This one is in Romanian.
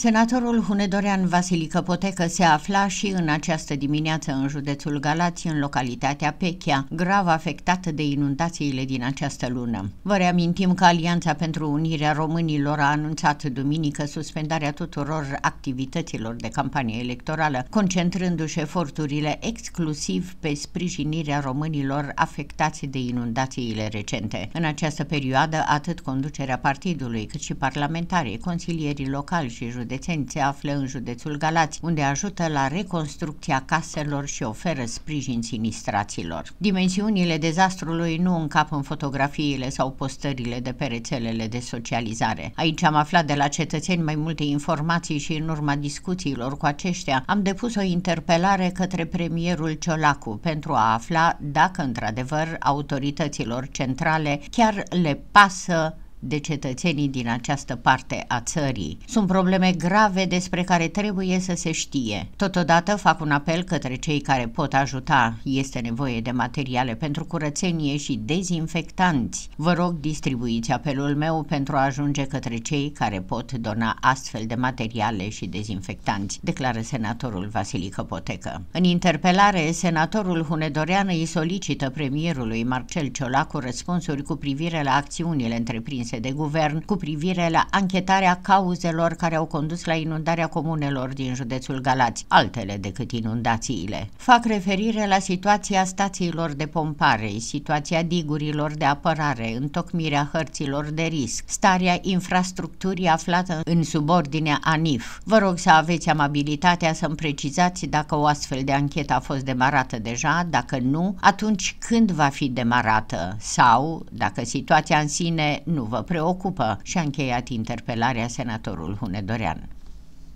Senatorul Hunedorean Vasilică Potecă se afla și în această dimineață în județul Galați, în localitatea Pechea, grav afectată de inundațiile din această lună. Vă reamintim că Alianța pentru Unirea Românilor a anunțat duminică suspendarea tuturor activităților de campanie electorală, concentrându-și eforturile exclusiv pe sprijinirea românilor afectați de inundațiile recente. În această perioadă, atât conducerea partidului, cât și parlamentarii, consilierii locali și județului, județeni se află în județul Galați, unde ajută la reconstrucția caselor și oferă sprijin sinistraților. Dimensiunile dezastrului nu încap în fotografiile sau postările de pe rețelele de socializare. Aici am aflat de la cetățeni mai multe informații și în urma discuțiilor cu aceștia am depus o interpelare către premierul Ciolacu pentru a afla dacă într-adevăr autorităților centrale chiar le pasă de cetățenii din această parte a țării. Sunt probleme grave despre care trebuie să se știe. Totodată fac un apel către cei care pot ajuta. Este nevoie de materiale pentru curățenie și dezinfectanți. Vă rog, distribuiți apelul meu pentru a ajunge către cei care pot dona astfel de materiale și dezinfectanți, declară senatorul Vasilică Potecă. În interpelare, senatorul Hunedoreană îi solicită premierului Marcel Ciolacu răspunsuri cu privire la acțiunile întreprinse atinse de guvern cu privire la anchetarea cauzelor care au condus la inundarea comunelor din județul Galați, altele decât inundațiile. Fac referire la situația stațiilor de pompare, situația digurilor de apărare, întocmirea hărților de risc, starea infrastructurii aflată în subordinea ANIF. Vă rog să aveți amabilitatea să-mi precizați dacă o astfel de anchetă a fost demarată deja, dacă nu, atunci când va fi demarată sau, dacă situația în sine nu vă preocupă și a încheiat interpelarea senatorul Hunedorean.